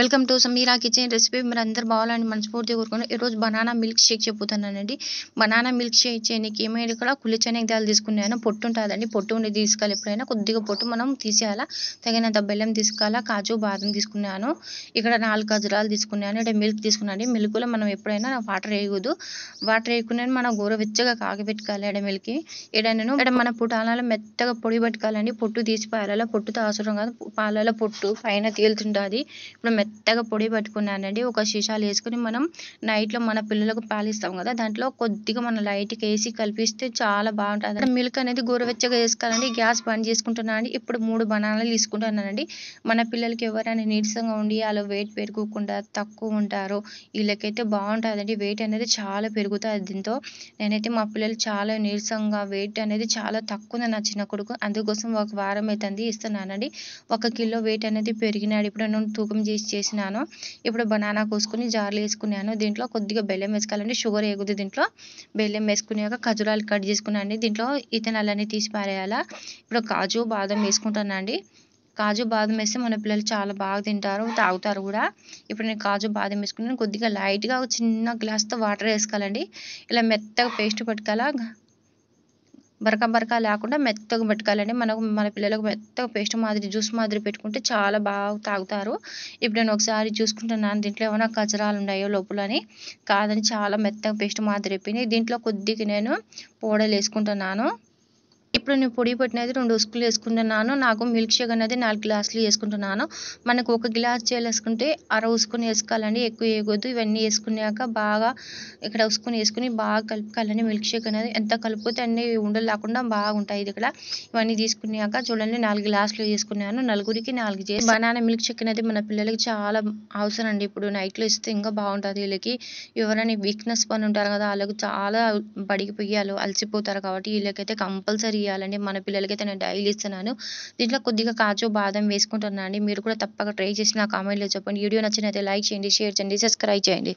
welcome to Sameera kitchen recipe మీరు అందరు బాగాలని మనస్ఫూర్తి కోరుకుని ఈరోజు బనానా మిల్క్ షేక్ చెప్పుతున్నానండి బనానా మిల్క్ షేక్ చేయడానికి ఏమైనా కూడా కులి దాలు తీసుకున్నాను పొట్టు ఉంటుందండి పొట్టు ఉండి తీసుకోవాలి ఎప్పుడైనా కొద్దిగా పొట్టు మనం తీసేయాలా తగినంత బెల్లం తీసుకోవాలా కాజు బాదం తీసుకున్నాను ఇక్కడ నాలుగు గజరాలు తీసుకున్నాను ఇక్కడ మిల్క్ తీసుకున్నాను మిల్క్లో మనం ఎప్పుడైనా వాటర్ వేయకూడదు వాటర్ వేయకుండా మనం గోరవెచ్చగా కాగబెట్టుకోవాలి ఇక్కడ మిల్క్ ఏడైనా నేను ఇక్కడ మన పుటాలలో మెత్తగా పొడి పెట్టుకోవాలండి పొట్టు తీసి పాలలో పొట్టు అవసరం కాదు పాలలో పొట్టు పైన తేలుతుంటుంది ఇప్పుడు మెత్త మెత్తగా పొడి పట్టుకున్నానండి ఒక సీసాలు వేసుకుని మనం నైట్లో మన పిల్లలకు పాలిస్తాం కదా దాంట్లో కొద్దిగా మనం లైట్కి వేసి కలిపిస్తే చాలా బాగుంటుంది మిల్క్ అనేది గోరువెచ్చగా వేసుకోవాలండి గ్యాస్ బంద్ చేసుకుంటున్నానండి ఇప్పుడు మూడు బనాలు తీసుకుంటున్నానండి మన పిల్లలకి ఎవరైనా నీరసంగా ఉండి వాళ్ళు వెయిట్ పెరగకుండా తక్కువ ఉంటారు వీళ్ళకైతే బాగుంటుందండి వెయిట్ అనేది చాలా పెరుగుతుంది దీంతో నేనైతే మా పిల్లలు చాలా నీరసంగా వెయిట్ అనేది చాలా తక్కువ నా చిన్న కొడుకు అందుకోసం ఒక వారం అవుతుంది ఇస్తున్నానండి ఒక కిలో వెయిట్ అనేది పెరిగినాడు ఇప్పుడు నన్ను తూకం చేసి చేసినాను ఇప్పుడు బనానా కోసుకుని జార్లు వేసుకున్నాను దీంట్లో కొద్దిగా బెల్లం వేసుకోవాలండి షుగర్ వేయకూడదు దీంట్లో బెల్లం వేసుకున్నాక ఖజురాలు కట్ చేసుకున్నాను దీంట్లో అన్నీ తీసి పారేయాలా ఇప్పుడు కాజు బాదం వేసుకుంటానండి కాజు బాదం వేస్తే మన పిల్లలు చాలా బాగా తింటారు తాగుతారు కూడా ఇప్పుడు నేను కాజు బాదం వేసుకున్నాను కొద్దిగా లైట్గా చిన్న గ్లాస్తో వాటర్ వేసుకోవాలండి ఇలా మెత్తగా పేస్ట్ పట్టుకోవాలా బరక బరక లేకుండా మెత్తగా పెట్టుకోవాలండి మనకు మన పిల్లలకు మెత్తగా పేస్ట్ మాదిరి జ్యూస్ మాదిరి పెట్టుకుంటే చాలా బాగా తాగుతారు ఇప్పుడు నేను ఒకసారి చూసుకుంటున్నాను దీంట్లో ఏమైనా కచరాలు ఉన్నాయో లోపలని కాదని చాలా మెత్తగా పేస్ట్ మాదిరి అయిపోయినాయి దీంట్లో కొద్దిగా నేను పౌడర్ వేసుకుంటున్నాను ఇప్పుడు నేను పొడి పెట్టినది రెండు ఉసుకులు వేసుకుంటున్నాను నాకు మిల్క్ షేక్ అనేది నాలుగు గ్లాసులు వేసుకుంటున్నాను మనకు ఒక గ్లాస్ చేసుకుంటే అర ఉసుకుని వేసుకోవాలండి ఎక్కువ వేయకూడదు ఇవన్నీ వేసుకున్నాక బాగా ఇక్కడ ఉసుకుని వేసుకుని బాగా కలుపుకోవాలండి మిల్క్ షేక్ అనేది ఎంత కలిపితే అన్ని ఉండలు లేకుండా బాగుంటాయి ఇది ఇక్కడ ఇవన్నీ తీసుకున్నాక చూడండి నాలుగు గ్లాసులు వేసుకున్నాను నలుగురికి నాలుగు చేసి బనానా మిల్క్ షేక్ అనేది మన పిల్లలకి చాలా అవసరం అండి ఇప్పుడు నైట్లో ఇస్తే ఇంకా బాగుంటుంది వీళ్ళకి ఎవరైనా వీక్నెస్ పని ఉంటారు కదా వాళ్ళకి చాలా బడికి పోయి అలసిపోతారు కాబట్టి వీళ్ళకైతే కంపల్సరీ ఇవ్వాలండి మన అయితే నేను డైలీ ఇస్తున్నాను దీంట్లో కొద్దిగా కాజు బాదం వేసుకుంటున్నాను అండి మీరు కూడా తప్పక ట్రై చేసి నా కామెంట్లో చెప్పండి వీడియో నచ్చినైతే లైక్ చేయండి షేర్ చేయండి సబ్స్క్రైబ్ చేయండి